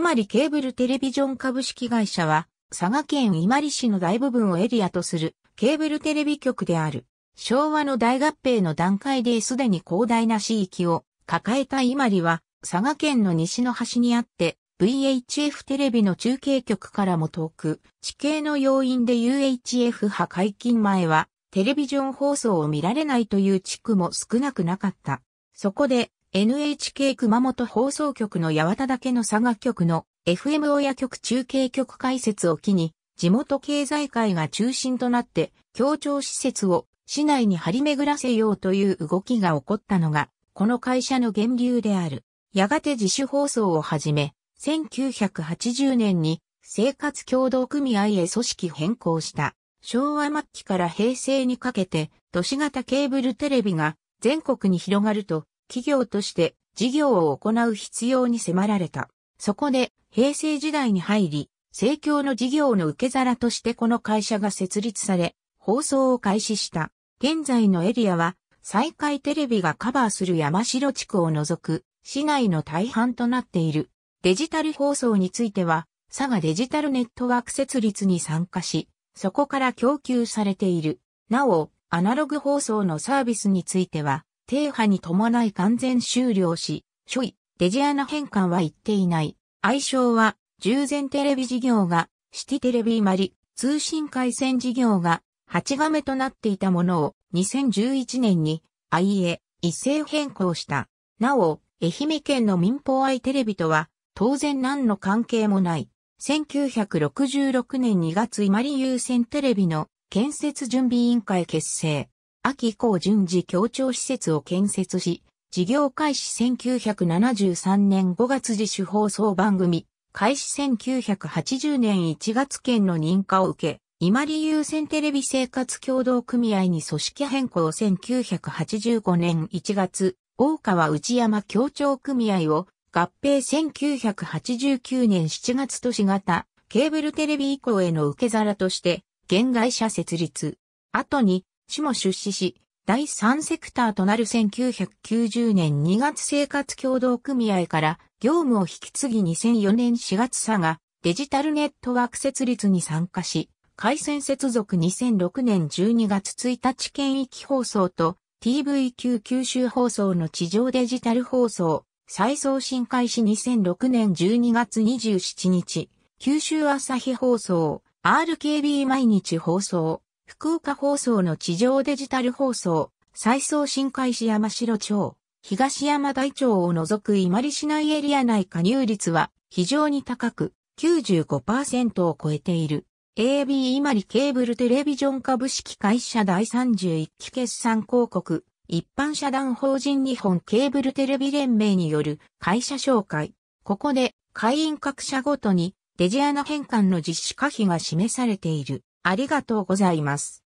万里ケーブルテレビジョン株式会社は、佐賀県万里市の大部分をエリアとするケーブルテレビ局である。昭和の大合併の段階ですでに広大な地域を抱えた万里は、佐賀県の西の端にあって、VHF テレビの中継局からも遠く、地形の要因で UHF 派解禁前は、テレビジョン放送を見られないという地区も少なくなかった。そこで、NHK 熊本放送局の八幡岳の佐賀局の FM 親局中継局解説を機に、地元経済界が中心となって、協調施設を市内に張り巡らせようという動きが起こったのが、この会社の源流である。やがて自主放送をはじめ、1980年に生活共同組合へ組織変更した。昭和末期から平成にかけて、都市型ケーブルテレビが全国に広がると、企業として事業を行う必要に迫られた。そこで平成時代に入り、政教の事業の受け皿としてこの会社が設立され、放送を開始した。現在のエリアは、再開テレビがカバーする山城地区を除く、市内の大半となっている。デジタル放送については、佐賀デジタルネットワーク設立に参加し、そこから供給されている。なお、アナログ放送のサービスについては、停波に伴い完全終了し、初位、レジアナ返還は言っていない。愛称は、従前テレビ事業が、シティテレビマリ、通信回線事業が、8画目となっていたものを、2011年に、IE、一斉変更した。なお、愛媛県の民放愛テレビとは、当然何の関係もない。1966年2月マリ優先テレビの建設準備委員会結成。秋以降順次協調施設を建設し、事業開始1973年5月自主放送番組、開始1980年1月県の認可を受け、今里優先テレビ生活協同組合に組織変更1985年1月、大川内山協調組合を合併1989年7月都市型ケーブルテレビ以降への受け皿として、現会社設立。後に市も出資し、第3セクターとなる1990年2月生活共同組合から業務を引き継ぎ2004年4月佐賀デジタルネットワーク設立に参加し、回線接続2006年12月1日県域放送と TVQ 九州放送の地上デジタル放送再送信開始2006年12月27日九州朝日放送 RKB 毎日放送福岡放送の地上デジタル放送、再送新開始山城町、東山大町を除く伊万里市内エリア内加入率は非常に高く95%を超えている。AB 伊万里ケーブルテレビジョン株式会社第31期決算広告、一般社団法人日本ケーブルテレビ連盟による会社紹介。ここで会員各社ごとにデジアナ変換の実施可否が示されている。ありがとうございます。